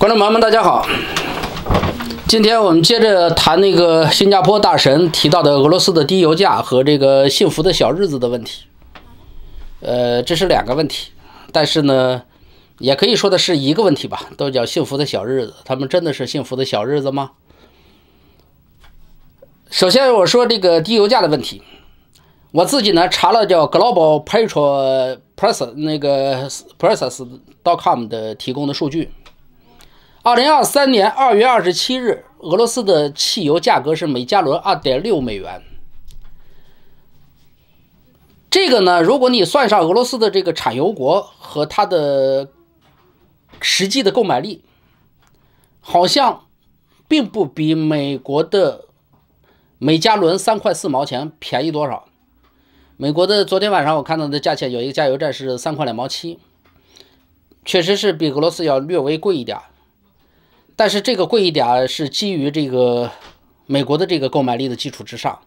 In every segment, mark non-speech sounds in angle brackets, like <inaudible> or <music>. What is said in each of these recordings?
观众朋友们，大家好。今天我们接着谈那个新加坡大神提到的俄罗斯的低油价和这个幸福的小日子的问题。呃，这是两个问题，但是呢，也可以说的是一个问题吧，都叫幸福的小日子。他们真的是幸福的小日子吗？首先，我说这个低油价的问题，我自己呢查了叫 g l o b a l p e t r o l p r c e s s 那个 p r o c e s c o m 的提供的数据。二零二三年二月二十七日，俄罗斯的汽油价格是每加仑二点六美元。这个呢，如果你算上俄罗斯的这个产油国和它的实际的购买力，好像并不比美国的每加仑三块四毛钱便宜多少。美国的昨天晚上我看到的价钱，有一个加油站是三块两毛七，确实是比俄罗斯要略微贵一点。但是这个贵一点是基于这个美国的这个购买力的基础之上，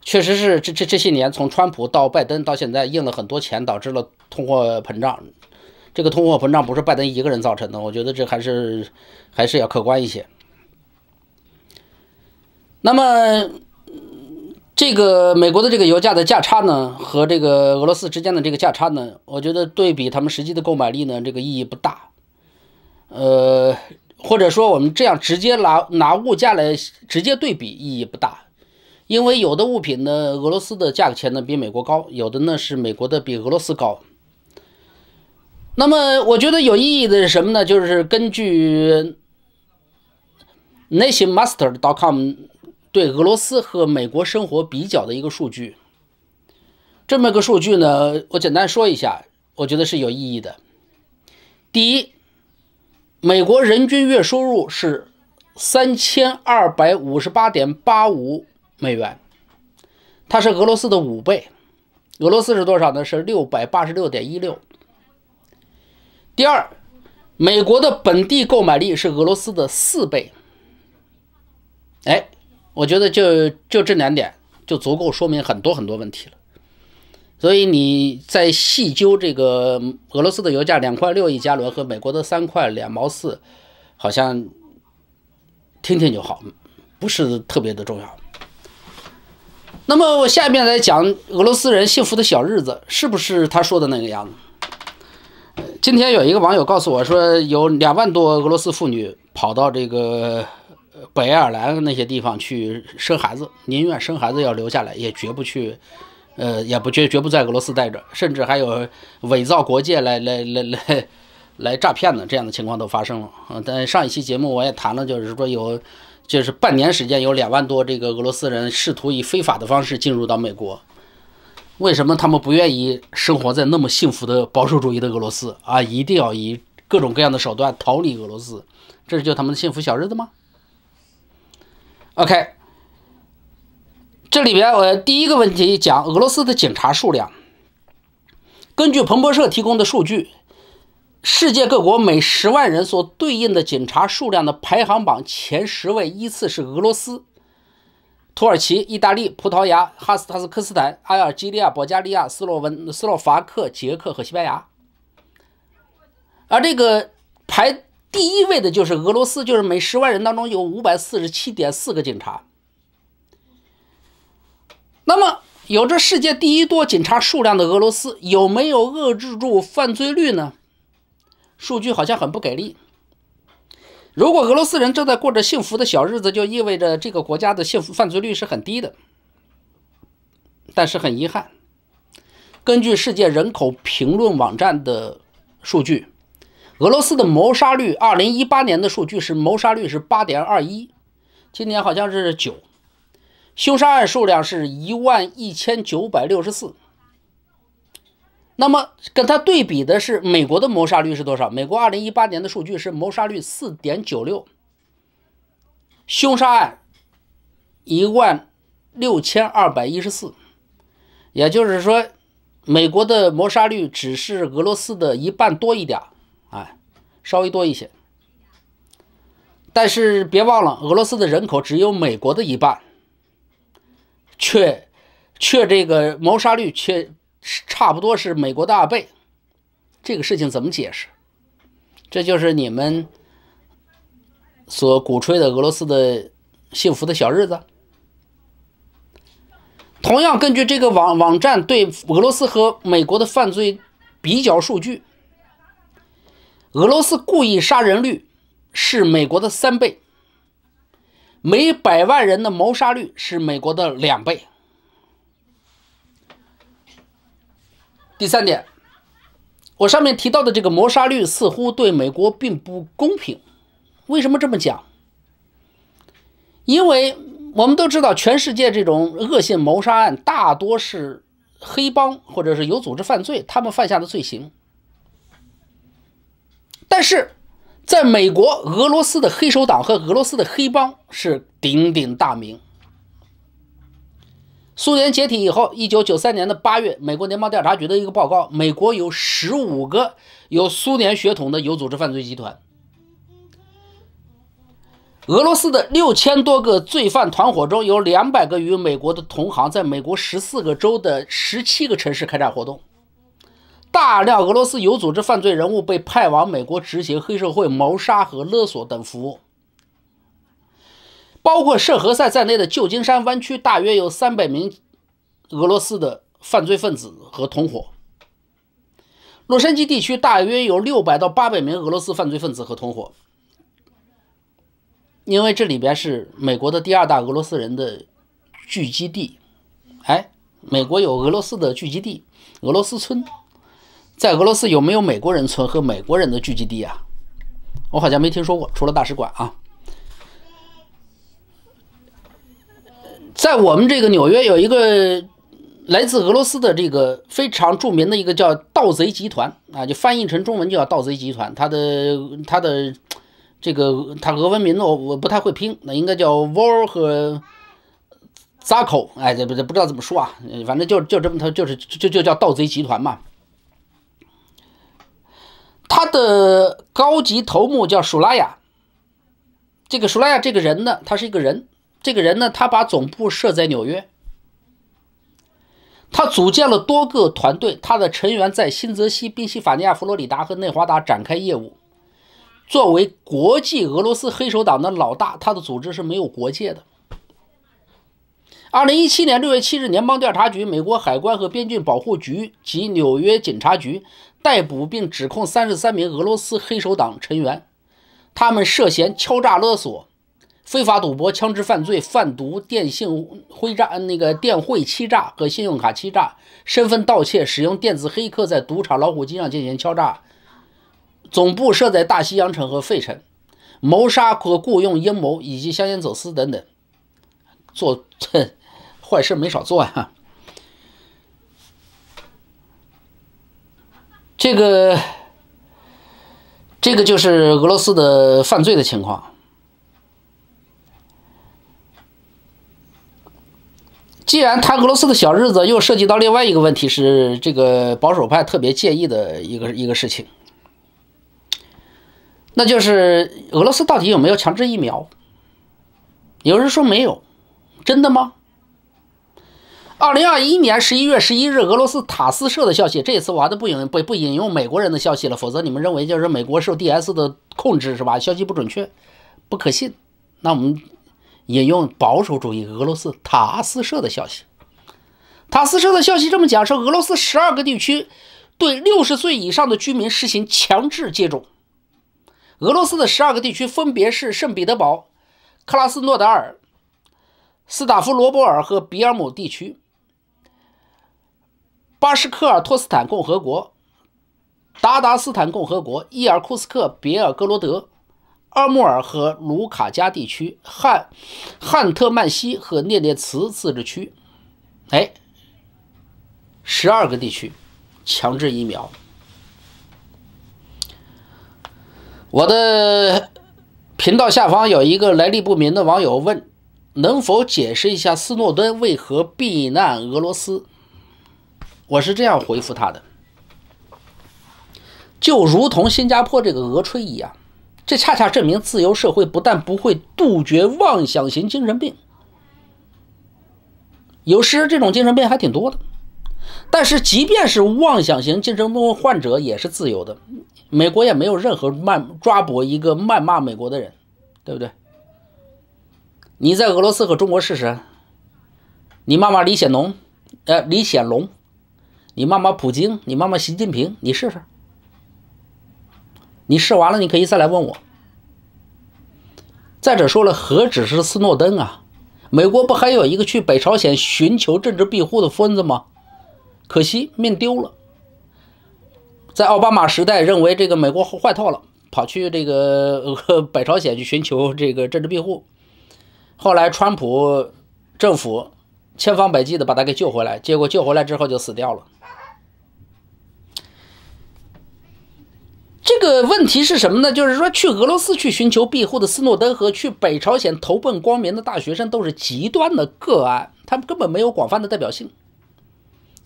确实是这这这些年从川普到拜登到现在印了很多钱，导致了通货膨胀。这个通货膨胀不是拜登一个人造成的，我觉得这还是还是要客观一些。那么这个美国的这个油价的价差呢，和这个俄罗斯之间的这个价差呢，我觉得对比他们实际的购买力呢，这个意义不大。呃。或者说，我们这样直接拿拿物价来直接对比意义不大，因为有的物品呢，俄罗斯的价格钱呢比美国高，有的呢是美国的比俄罗斯高。那么，我觉得有意义的是什么呢？就是根据 nationmaster.com 对俄罗斯和美国生活比较的一个数据，这么一个数据呢，我简单说一下，我觉得是有意义的。第一。美国人均月收入是三千二百五十八点八五美元，它是俄罗斯的五倍，俄罗斯是多少呢？是六百八十六点一六。第二，美国的本地购买力是俄罗斯的四倍。哎，我觉得就就这两点就足够说明很多很多问题了。所以你在细究这个俄罗斯的油价两块六一加仑和美国的三块两毛四，好像听听就好，不是特别的重要。那么我下面来讲俄罗斯人幸福的小日子是不是他说的那个样子？今天有一个网友告诉我说，有两万多俄罗斯妇女跑到这个北爱尔兰那些地方去生孩子，宁愿生孩子要留下来，也绝不去。呃，也不绝绝不在俄罗斯待着，甚至还有伪造国界来来来来来诈骗的这样的情况都发生了。嗯，但上一期节目我也谈了，就是说有，就是半年时间有两万多这个俄罗斯人试图以非法的方式进入到美国。为什么他们不愿意生活在那么幸福的保守主义的俄罗斯啊？一定要以各种各样的手段逃离俄罗斯，这就他们的幸福小日子吗？OK。这里边，呃，第一个问题讲俄罗斯的警察数量。根据彭博社提供的数据，世界各国每十万人所对应的警察数量的排行榜前十位依次是俄罗斯、土耳其、意大利、葡萄牙、哈斯塔斯克斯坦、阿尔及利亚、保加利亚、斯洛文、斯洛伐克、捷克和西班牙。而这个排第一位的就是俄罗斯，就是每十万人当中有五百四十七点四个警察。那么，有着世界第一多警察数量的俄罗斯，有没有遏制住犯罪率呢？数据好像很不给力。如果俄罗斯人正在过着幸福的小日子，就意味着这个国家的幸福犯罪率是很低的。但是很遗憾，根据世界人口评论网站的数据，俄罗斯的谋杀率，二零一八年的数据是谋杀率是八点二一，今年好像是九。凶杀案数量是一万一千九百六十四，那么跟它对比的是美国的谋杀率是多少？美国二零一八年的数据是谋杀率四点九六，凶杀案一万六千二百一十四，也就是说，美国的谋杀率只是俄罗斯的一半多一点，哎，稍微多一些。但是别忘了，俄罗斯的人口只有美国的一半。却却这个谋杀率却差不多是美国的二倍，这个事情怎么解释？这就是你们所鼓吹的俄罗斯的幸福的小日子。同样，根据这个网网站对俄罗斯和美国的犯罪比较数据，俄罗斯故意杀人率是美国的三倍。每百万人的谋杀率是美国的两倍。第三点，我上面提到的这个谋杀率似乎对美国并不公平。为什么这么讲？因为我们都知道，全世界这种恶性谋杀案大多是黑帮或者是有组织犯罪他们犯下的罪行，但是。在美国，俄罗斯的黑手党和俄罗斯的黑帮是鼎鼎大名。苏联解体以后，一九九三年的八月，美国联邦调查局的一个报告：美国有十五个有苏联血统的有组织犯罪集团。俄罗斯的六千多个罪犯团伙中，有两百个与美国的同行在美国十四个州的十七个城市开展活动。大量俄罗斯有组织犯罪人物被派往美国执行黑社会谋杀和勒索等服务，包括圣何塞在内的旧金山湾区大约有三百名俄罗斯的犯罪分子和同伙，洛杉矶地区大约有六百到八百名俄罗斯犯罪分子和同伙，因为这里边是美国的第二大俄罗斯人的聚集地，哎，美国有俄罗斯的聚集地，俄罗斯村。在俄罗斯有没有美国人村和美国人的聚集地啊？我好像没听说过，除了大使馆啊。在我们这个纽约有一个来自俄罗斯的这个非常著名的一个叫盗贼集团啊，就翻译成中文就叫盗贼集团。他的他的这个他俄文名字我我不太会拼，那应该叫 a r 和 k o 哎，这不这不知道怎么说啊，反正就就这么，他就是就就叫盗贼集团嘛。他的高级头目叫舒拉雅。这个舒拉雅这个人呢，他是一个人。这个人呢，他把总部设在纽约。他组建了多个团队，他的成员在新泽西、宾夕法尼亚、佛罗里达和内华达展开业务。作为国际俄罗斯黑手党的老大，他的组织是没有国界的。二零一七年六月七日，联邦调查局、美国海关和边境保护局及纽约警察局。逮捕并指控三十三名俄罗斯黑手党成员，他们涉嫌敲诈勒索、非法赌博、枪支犯罪、贩毒、电信欺诈、那个电汇欺诈和信用卡欺诈、身份盗窃、使用电子黑客在赌场老虎机上进行敲诈。总部设在大西洋城和费城，谋杀和雇佣阴谋以及香烟走私等等，做坏事没少做呀。这个，这个就是俄罗斯的犯罪的情况。既然谈俄罗斯的小日子，又涉及到另外一个问题，是这个保守派特别介意的一个一个事情，那就是俄罗斯到底有没有强制疫苗？有人说没有，真的吗？二零二一年十一月十一日，俄罗斯塔斯社的消息。这次我还都不引不不引用美国人的消息了，否则你们认为就是美国受 D S 的控制是吧？消息不准确，不可信。那我们引用保守主义俄罗斯塔斯社的消息。塔斯社的消息这么讲：说俄罗斯十二个地区对六十岁以上的居民实行强制接种。俄罗斯的十二个地区分别是圣彼得堡、克拉斯诺达尔、斯塔夫罗波尔和比尔姆地区。巴什科尔托斯坦共和国、达达斯坦共和国、伊尔库斯克、别尔哥罗德、奥穆尔和卢卡加地区、汉汉特曼西和涅涅茨自治区，哎，十二个地区强制疫苗。我的频道下方有一个来历不明的网友问：能否解释一下斯诺登为何避难俄罗斯？我是这样回复他的，就如同新加坡这个“俄吹”一样，这恰恰证明自由社会不但不会杜绝妄想型精神病，有时这种精神病还挺多的。但是，即便是妄想型精神病患者也是自由的。美国也没有任何慢抓捕一个谩骂美国的人，对不对？你在俄罗斯和中国试试，你骂骂李显龙，呃，李显龙。你骂骂普京，你骂骂习近平，你试试。你试完了，你可以再来问我。再者说了，何止是斯诺登啊？美国不还有一个去北朝鲜寻求政治庇护的疯子吗？可惜命丢了。在奥巴马时代，认为这个美国坏透了，跑去这个 <laughs> 北朝鲜去寻求这个政治庇护。后来川普政府千方百计的把他给救回来，结果救回来之后就死掉了。这个问题是什么呢？就是说，去俄罗斯去寻求庇护的斯诺登和去北朝鲜投奔光明的大学生都是极端的个案，他们根本没有广泛的代表性。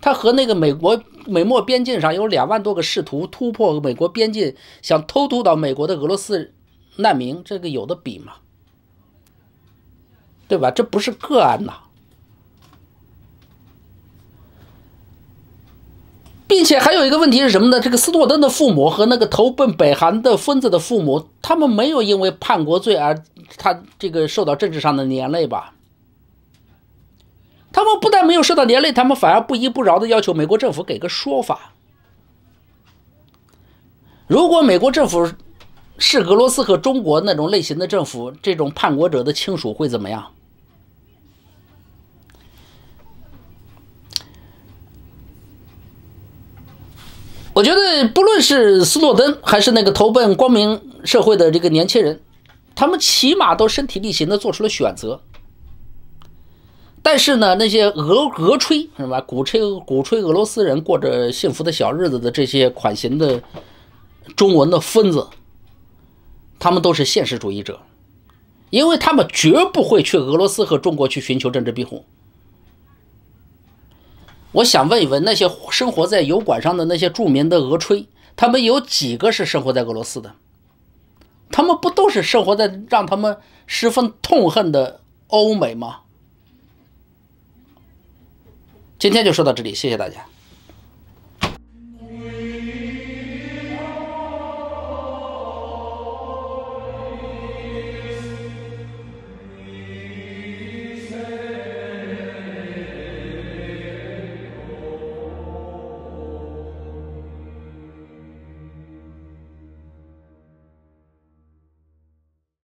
他和那个美国美墨边境上有两万多个试图突破美国边境想偷渡到美国的俄罗斯难民，这个有的比吗？对吧？这不是个案呐。并且还有一个问题是什么呢？这个斯诺登的父母和那个投奔北韩的疯子的父母，他们没有因为叛国罪而他这个受到政治上的连累吧？他们不但没有受到连累，他们反而不依不饶的要求美国政府给个说法。如果美国政府是俄罗斯和中国那种类型的政府，这种叛国者的亲属会怎么样？不论是斯诺登还是那个投奔光明社会的这个年轻人，他们起码都身体力行的做出了选择。但是呢，那些俄俄吹什么鼓吹鼓吹俄罗斯人过着幸福的小日子的这些款型的中文的疯子，他们都是现实主义者，因为他们绝不会去俄罗斯和中国去寻求政治庇护。我想问一问那些生活在油管上的那些著名的俄吹，他们有几个是生活在俄罗斯的？他们不都是生活在让他们十分痛恨的欧美吗？今天就说到这里，谢谢大家。